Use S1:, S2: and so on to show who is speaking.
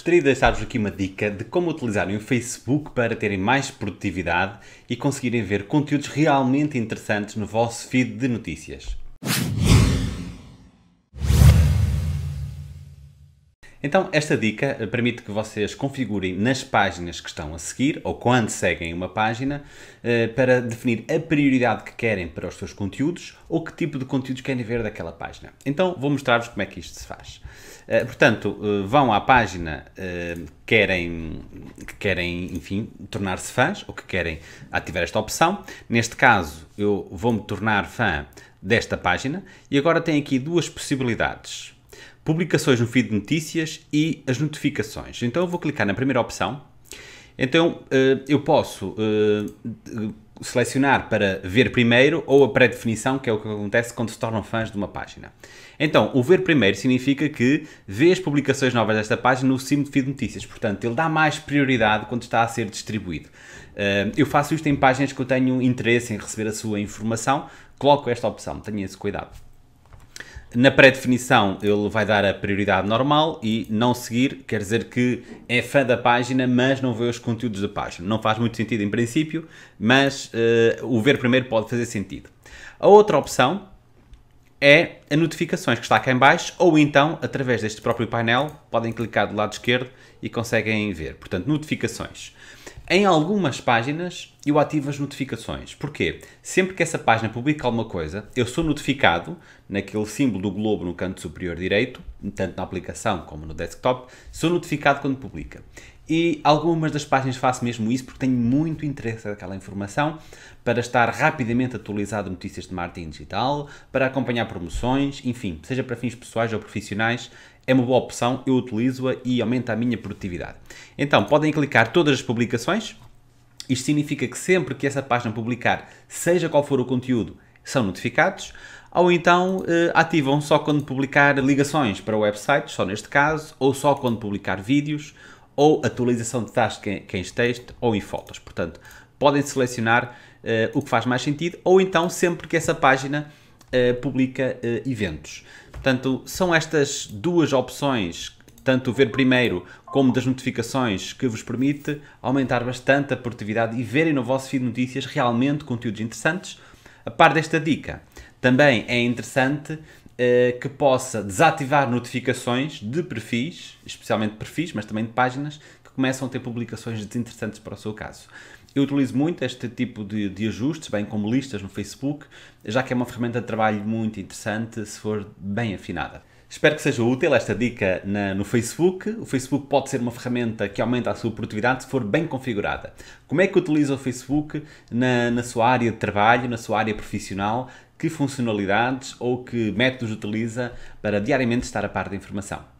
S1: Gostaria de deixar-vos aqui uma dica de como utilizarem o Facebook para terem mais produtividade e conseguirem ver conteúdos realmente interessantes no vosso feed de notícias. Então, esta dica eh, permite que vocês configurem nas páginas que estão a seguir ou quando seguem uma página eh, para definir a prioridade que querem para os seus conteúdos ou que tipo de conteúdos querem ver daquela página. Então, vou mostrar-vos como é que isto se faz. Eh, portanto, vão à página que querem, que querem, enfim, tornar-se fãs ou que querem ativar esta opção. Neste caso, eu vou-me tornar fã desta página e agora tem aqui duas possibilidades publicações no feed de notícias e as notificações. Então eu vou clicar na primeira opção. Então eh, eu posso eh, selecionar para ver primeiro ou a pré-definição, que é o que acontece quando se tornam fãs de uma página. Então, o ver primeiro significa que vê as publicações novas desta página no cimo de feed de notícias, portanto, ele dá mais prioridade quando está a ser distribuído. Eh, eu faço isto em páginas que eu tenho interesse em receber a sua informação, coloco esta opção, tenha esse cuidado. Na pré-definição ele vai dar a prioridade normal e não seguir quer dizer que é fã da página, mas não vê os conteúdos da página. Não faz muito sentido em princípio, mas uh, o ver primeiro pode fazer sentido. A outra opção é as notificações que está cá em baixo ou então através deste próprio painel podem clicar do lado esquerdo e conseguem ver. Portanto, notificações. Em algumas páginas eu ativo as notificações. Porquê? Sempre que essa página publica alguma coisa, eu sou notificado naquele símbolo do globo no canto superior direito, tanto na aplicação como no desktop, sou notificado quando publica. E algumas das páginas faço mesmo isso porque tenho muito interesse naquela informação para estar rapidamente atualizado de notícias de marketing digital, para acompanhar promoções, enfim, seja para fins pessoais ou profissionais, é uma boa opção, eu utilizo-a e aumenta a minha produtividade. Então, podem clicar todas as publicações. Isto significa que sempre que essa página publicar, seja qual for o conteúdo, são notificados ou então eh, ativam só quando publicar ligações para o website, só neste caso, ou só quando publicar vídeos, ou atualização de tasks texto ou em fotos. Portanto, podem selecionar eh, o que faz mais sentido, ou então sempre que essa página eh, publica eventos. Portanto, são estas duas opções, tanto ver primeiro como das notificações, que vos permite aumentar bastante a produtividade e verem no vosso feed notícias realmente conteúdos interessantes. A par desta dica, também é interessante eh, que possa desativar notificações de perfis, especialmente de perfis, mas também de páginas, que começam a ter publicações desinteressantes para o seu caso. Eu utilizo muito este tipo de, de, ajustes, bem como listas no Facebook, já que é uma ferramenta de trabalho muito interessante se for bem afinada. Espero que seja útil esta dica na, no Facebook. O Facebook pode ser uma ferramenta que aumenta a sua produtividade se for bem configurada. Como é que utiliza o Facebook na, na sua área de trabalho, na sua área profissional? Que funcionalidades ou que métodos utiliza para diariamente estar a par da informação?